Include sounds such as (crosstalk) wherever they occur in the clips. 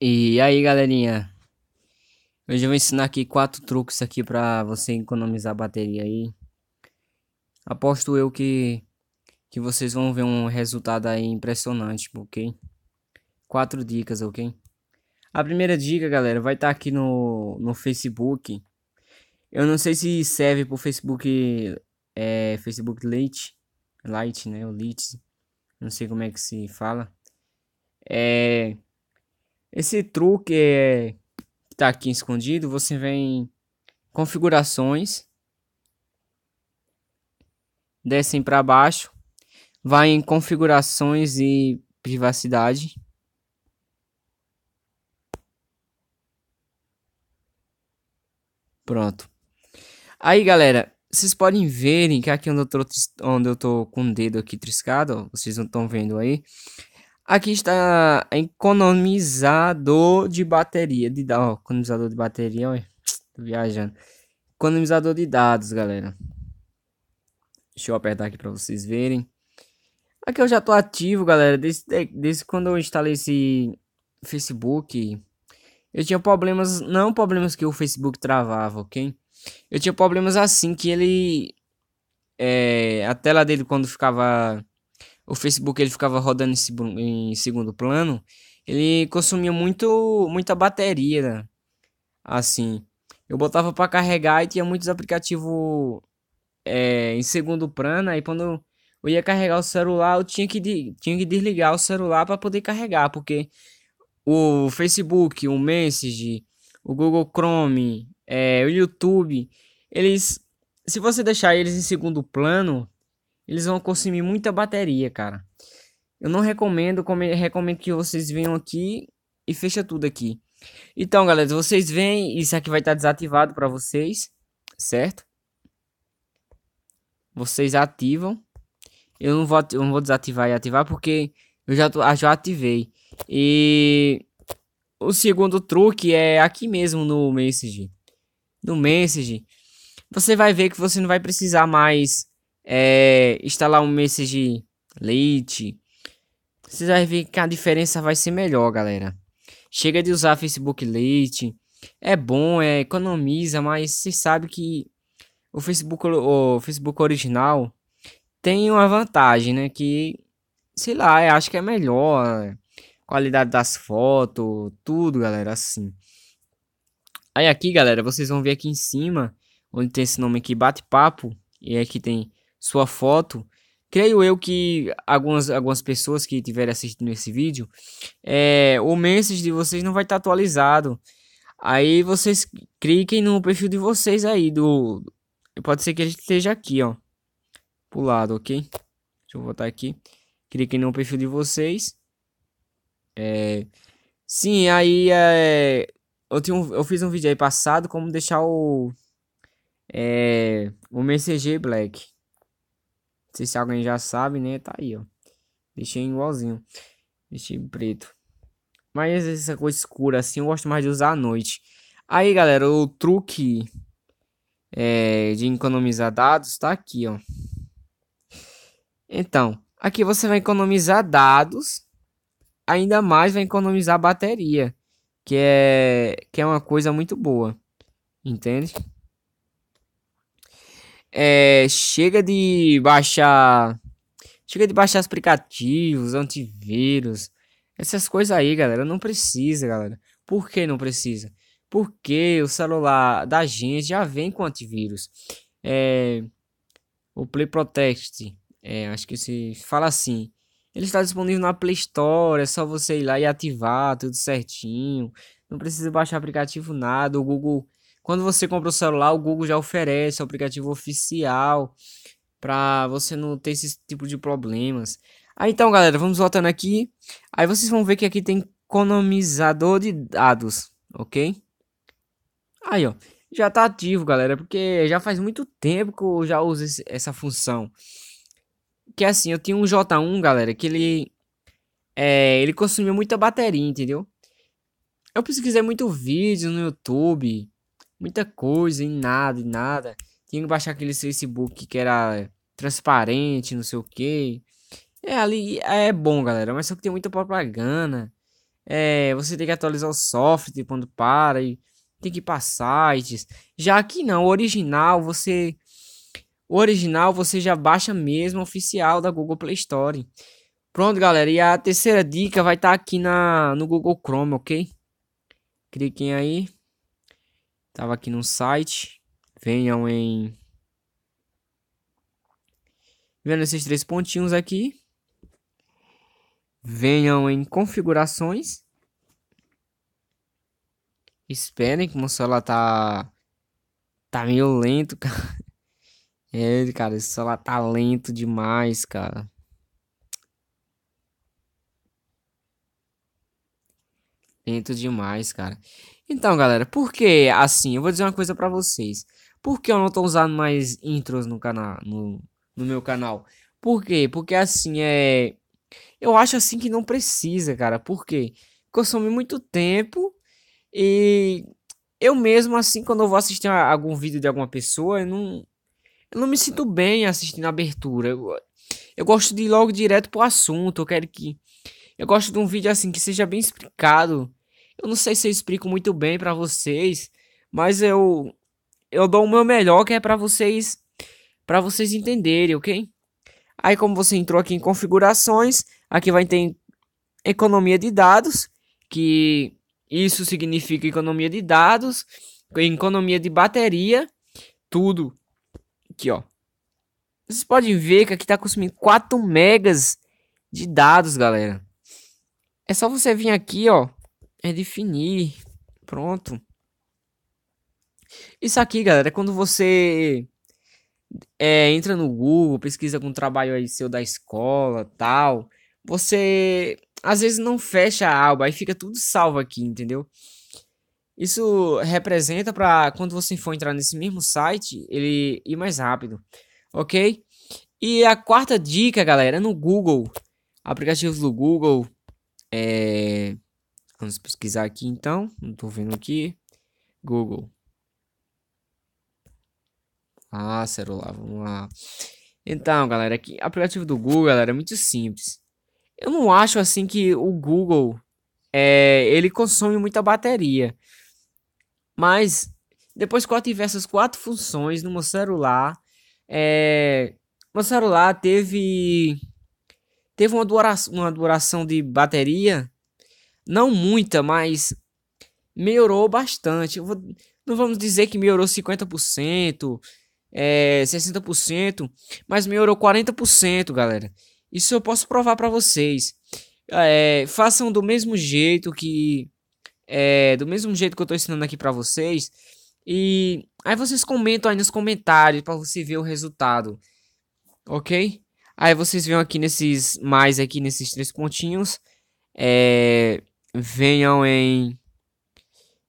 E aí, galerinha? Hoje eu vou ensinar aqui quatro truques aqui para você economizar bateria aí. Aposto eu que que vocês vão ver um resultado aí impressionante, OK? Quatro dicas, OK? A primeira dica, galera, vai estar tá aqui no no Facebook. Eu não sei se serve pro Facebook é Facebook Lite, Lite, né, o Lite. Não sei como é que se fala. É esse truque é, que tá aqui escondido, você vem configurações, descem para baixo, vai em configurações e privacidade. Pronto. Aí, galera, vocês podem verem que aqui onde eu tô, onde eu tô com o dedo aqui triscado, ó, vocês não estão vendo aí, Aqui está economizador de bateria. De dados, ó, economizador de bateria, olha. Tô viajando. Economizador de dados, galera. Deixa eu apertar aqui para vocês verem. Aqui eu já tô ativo, galera. Desde, desde quando eu instalei esse Facebook, eu tinha problemas. Não problemas que o Facebook travava, ok? Eu tinha problemas assim que ele. É, a tela dele quando ficava o Facebook ele ficava rodando em, segundo plano, ele consumia muito muita bateria, né? assim. Eu botava para carregar e tinha muitos aplicativos é, em segundo plano, aí quando eu ia carregar o celular, eu tinha que, tinha que desligar o celular para poder carregar, porque o Facebook, o Message, o Google Chrome, é, o YouTube, eles, se você deixar eles em segundo plano, eles vão consumir muita bateria, cara. Eu não recomendo, recomendo que vocês venham aqui e fecha tudo aqui. Então, galera, vocês vêm, isso aqui vai estar tá desativado para vocês, certo? Vocês ativam. Eu não vou, eu não vou desativar e ativar porque eu já, ah, já ativei. E o segundo truque é aqui mesmo no Message. No Message, você vai ver que você não vai precisar mais é, instalar um message late, vocês vão ver que a diferença vai ser melhor, galera. Chega de usar Facebook late, é bom, é, economiza, mas você sabe que o Facebook, o Facebook original tem uma vantagem, né? Que, sei lá, eu acho que é melhor. Qualidade das fotos, tudo, galera, assim. Aí aqui, galera, vocês vão ver aqui em cima, onde tem esse nome aqui, bate-papo. E aqui tem sua foto, creio eu que algumas, algumas pessoas que estiverem assistindo esse vídeo, é, o message de vocês não vai estar tá atualizado. Aí vocês cliquem no perfil de vocês aí do pode ser que ele esteja aqui, ó, pro lado, OK? Deixa eu voltar aqui. Cliquem no perfil de vocês. É, sim, aí é, eu, tenho, eu fiz um vídeo aí passado como deixar o é, o Messenger Black sei se alguém já sabe, né? Tá aí, ó. Deixei igualzinho. Deixei preto. Mas essa coisa escura assim eu gosto mais de usar à noite. Aí, galera, o truque é, de economizar dados tá aqui, ó. Então, aqui você vai economizar dados, ainda mais vai economizar bateria, que é que é uma coisa muito boa. Entende? É, chega de baixar. Chega de baixar aplicativos, antivírus. Essas coisas aí, galera. Não precisa, galera. Por que não precisa? Porque o celular da gente já vem com antivírus. É, o Play Protect. É, acho que se fala assim. Ele está disponível na Play Store, é só você ir lá e ativar tudo certinho. Não precisa baixar aplicativo nada. O Google quando você compra o celular, o Google já oferece o é aplicativo oficial para você não ter esse tipo de problemas. Aí então, galera, vamos voltando aqui. Aí vocês vão ver que aqui tem economizador de dados, ok? Aí, ó, já tá ativo, galera, porque já faz muito tempo que eu já uso esse, essa função. Que é assim, eu tinha um J1, galera, que ele é, ele consumia muita bateria, entendeu? Eu pesquisei muito vídeo no YouTube muita coisa em nada, em nada. Tinha que baixar aquele Facebook que era transparente, não sei o que. É ali, é bom, galera, mas só que tem muita propaganda. É, você tem que atualizar o software quando para e tem que ir para sites. Já que não, o original você o original você já baixa mesmo oficial da Google Play Store. Pronto, galera, e a terceira dica vai estar tá aqui na no Google Chrome, OK? Cliquem aí. Tava aqui no site. Venham em. Vendo esses três pontinhos aqui. Venham em configurações. Esperem que o celular tá. Tá meio lento, (laughs) cara. É, cara, esse celular tá lento demais, cara. Lento demais, cara. Então, galera, por que assim? Eu vou dizer uma coisa para vocês. Por que eu não tô usando mais intros no canal, no, no meu canal? Por quê? Porque assim é. Eu acho assim que não precisa, cara. Por quê? Consome muito tempo e eu mesmo, assim, quando eu vou assistir algum vídeo de alguma pessoa, eu não, eu não me sinto bem assistindo a abertura. Eu, eu gosto de ir logo direto pro assunto. Eu quero que eu gosto de um vídeo assim que seja bem explicado. Eu não sei se eu explico muito bem para vocês, mas eu eu dou o meu melhor que é para vocês para vocês entenderem, OK? Aí como você entrou aqui em configurações, aqui vai ter economia de dados, que isso significa economia de dados, economia de bateria, tudo aqui, ó. Vocês podem ver que aqui tá consumindo 4 megas de dados, galera. É só você vir aqui, ó. É definir. Pronto. Isso aqui, galera, é quando você é, entra no Google, pesquisa com trabalho aí seu da escola, tal. Você às vezes não fecha a aba, aí fica tudo salvo aqui, entendeu? Isso representa para quando você for entrar nesse mesmo site, ele ir mais rápido, ok? E a quarta dica, galera, é no Google, aplicativos do Google, é, vamos pesquisar aqui então. Não estou vendo aqui. Google. Ah, celular, vamos lá. Então, galera, aqui, aplicativo do Google, galera, é muito simples. Eu não acho assim que o Google é, ele consome muita bateria. Mas depois que eu tiver essas quatro funções no meu celular, é, meu celular teve Teve uma duração, uma duração de bateria, não muita, mas melhorou bastante. Vou, não vamos dizer que melhorou 50%, é, 60%, mas melhorou 40%, galera. Isso eu posso provar para vocês. É, façam do mesmo jeito que é, do mesmo jeito que eu tô ensinando aqui para vocês e aí vocês comentam aí nos comentários para você ver o resultado. OK? Aí vocês vêm aqui nesses mais aqui, nesses três pontinhos. É, venham em...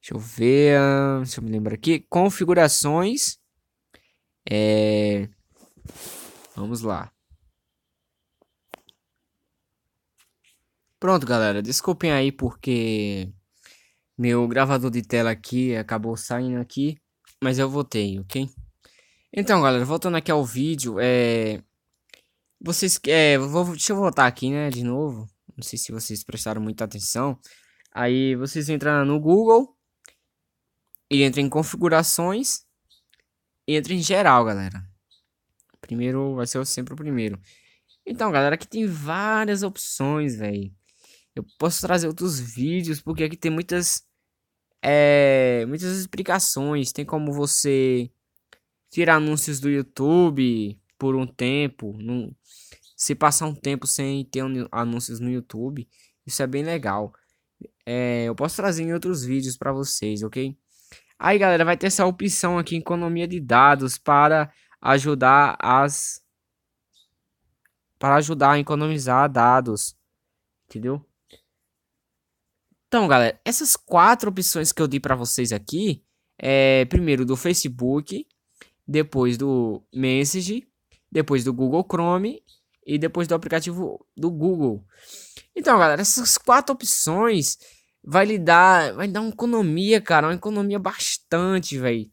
Deixa eu ver... Deixa eu me lembrar aqui. Configurações. É, vamos lá. Pronto, galera. Desculpem aí porque meu gravador de tela aqui acabou saindo aqui, mas eu voltei, ok? Então, galera, voltando aqui ao vídeo, é... Vocês. É, vou, deixa eu voltar aqui, né, de novo. Não sei se vocês prestaram muita atenção. Aí vocês entram no Google. E entram em configurações. E entra em geral, galera. Primeiro vai ser sempre o primeiro. Então, galera, aqui tem várias opções, velho. Eu posso trazer outros vídeos, porque aqui tem muitas. É, muitas explicações. Tem como você tirar anúncios do YouTube, por um tempo, num, se passar um tempo sem ter anúncios no YouTube, isso é bem legal. É, eu posso trazer em outros vídeos para vocês, ok? Aí, galera, vai ter essa opção aqui, economia de dados, para ajudar as para ajudar a economizar dados, entendeu? Então, galera, essas quatro opções que eu dei para vocês aqui é primeiro do Facebook, depois do Message, depois do Google Chrome e depois do aplicativo do Google. Então, galera, essas quatro opções vai lhe dar, vai dar uma economia, cara, uma economia bastante, velho.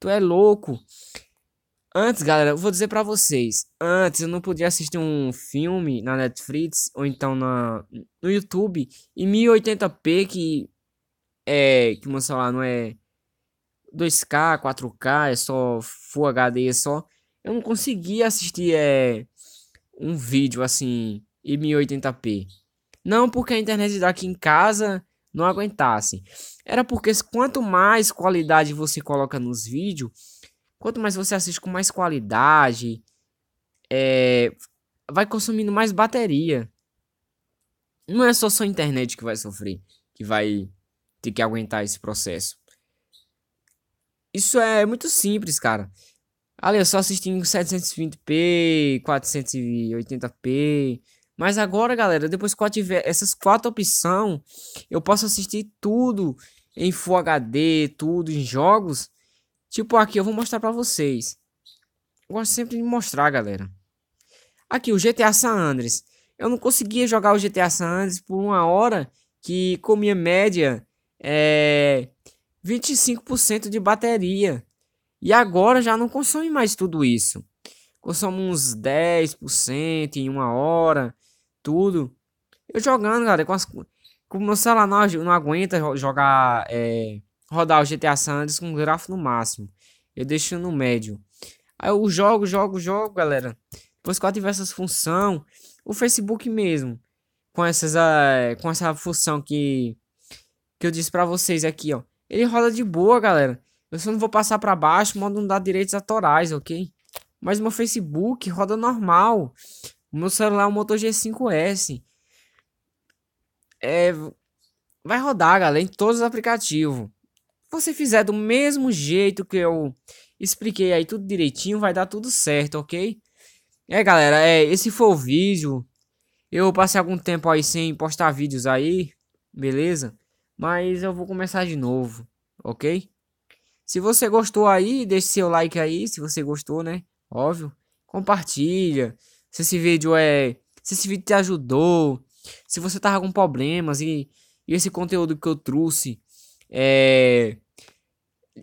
Tu é louco. Antes, galera, eu vou dizer para vocês, antes eu não podia assistir um filme na Netflix ou então na no YouTube em 1080p que é que o meu celular não é 2K, 4K, é só Full HD, é só eu não conseguia assistir é, um vídeo assim em 1080p. Não porque a internet daqui em casa não aguentasse. Era porque quanto mais qualidade você coloca nos vídeos, quanto mais você assiste com mais qualidade, é, vai consumindo mais bateria. Não é só sua internet que vai sofrer, que vai ter que aguentar esse processo. Isso é muito simples, cara. Ali eu só assistindo 720p, 480p. Mas agora, galera, depois que eu tiver essas quatro opções, eu posso assistir tudo em Full HD, tudo em jogos. Tipo aqui, eu vou mostrar para vocês. Eu gosto sempre de mostrar, galera. Aqui, o GTA San Andreas. Eu não conseguia jogar o GTA San Andreas por uma hora que comia média é 25% de bateria. E agora já não consome mais tudo isso. Consome uns 10% em uma hora, tudo. Eu jogando, cara, com as. Com meu celular não, não aguenta jogar. É, rodar o GTA San Andreas com gráfico no máximo. Eu deixo no médio. Aí eu jogo, jogo, jogo, galera. Depois que eu tiver essas função, o Facebook mesmo. Com essas. É, com essa função que. Que eu disse para vocês aqui, ó. Ele roda de boa, galera. Eu só não vou passar para baixo, modo não dá direitos autorais, ok? Mas meu Facebook roda normal. O meu celular é um Moto G5S. É, vai rodar, galera, em todos os aplicativos. Se você fizer do mesmo jeito que eu expliquei aí tudo direitinho, vai dar tudo certo, ok? É, galera, é, esse foi o vídeo. Eu passei algum tempo aí sem postar vídeos aí, beleza? Mas eu vou começar de novo, ok? Se você gostou aí, deixe seu like aí, se você gostou, né? Óbvio. Compartilha. Se esse vídeo é, se esse vídeo te ajudou, se você tava com problemas e, e esse conteúdo que eu trouxe é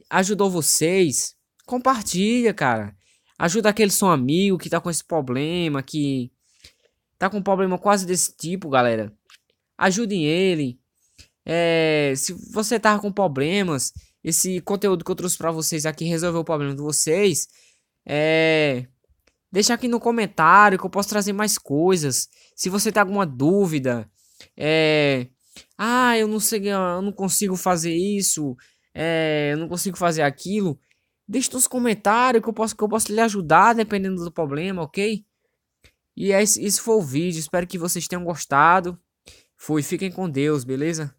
ajudou vocês, compartilha, cara. Ajuda aquele seu amigo que tá com esse problema, que tá com um problema quase desse tipo, galera. Ajudem ele. É, se você tava com problemas, esse conteúdo que eu trouxe para vocês aqui resolveu o problema de vocês, é deixar aqui no comentário que eu posso trazer mais coisas. Se você tem alguma dúvida, é ah, eu não sei, ah, eu não consigo fazer isso, é, eu não consigo fazer aquilo. Deixe nos comentários que eu posso que eu posso lhe ajudar dependendo do problema, OK? E é, isso foi o vídeo, espero que vocês tenham gostado. Fui, fiquem com Deus, beleza?